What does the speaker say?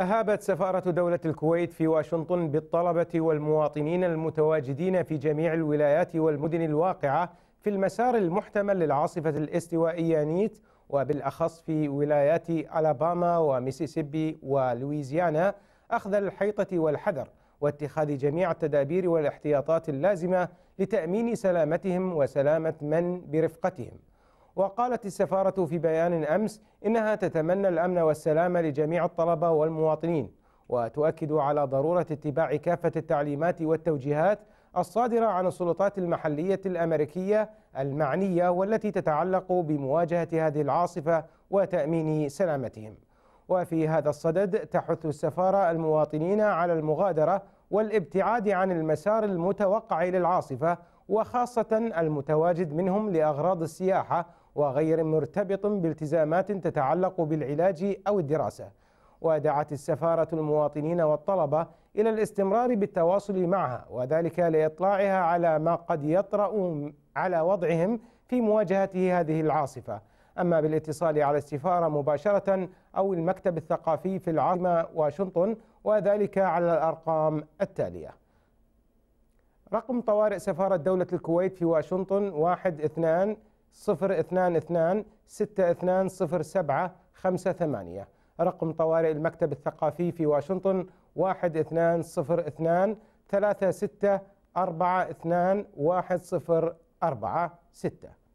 أهابت سفارة دولة الكويت في واشنطن بالطلبة والمواطنين المتواجدين في جميع الولايات والمدن الواقعة في المسار المحتمل للعاصفة الاستوائية نيت وبالأخص في ولايات ألاباما وميسيسيبي ولويزيانا أخذ الحيطة والحذر واتخاذ جميع التدابير والاحتياطات اللازمة لتأمين سلامتهم وسلامة من برفقتهم وقالت السفارة في بيان أمس إنها تتمنى الأمن والسلام لجميع الطلبة والمواطنين وتؤكد على ضرورة اتباع كافة التعليمات والتوجيهات الصادرة عن السلطات المحلية الأمريكية المعنية والتي تتعلق بمواجهة هذه العاصفة وتأمين سلامتهم وفي هذا الصدد تحث السفارة المواطنين على المغادرة والابتعاد عن المسار المتوقع للعاصفة وخاصة المتواجد منهم لأغراض السياحة وغير مرتبط بالتزامات تتعلق بالعلاج أو الدراسة ودعت السفارة المواطنين والطلبة إلى الاستمرار بالتواصل معها وذلك لإطلاعها على ما قد يطرأ على وضعهم في مواجهة هذه العاصفة أما بالاتصال على السفارة مباشرة أو المكتب الثقافي في العاصمة واشنطن وذلك على الأرقام التالية رقم طوارئ سفارة دولة الكويت في واشنطن واحد اثنان صفر اثنان اثنان ستة اثنان صفر سبعة خمسة ثمانية رقم طوارئ المكتب الثقافي في واشنطن واحد اثنان صفر اثنان ثلاثة ستة أربعة اثنان 1 صفر أربعة ستة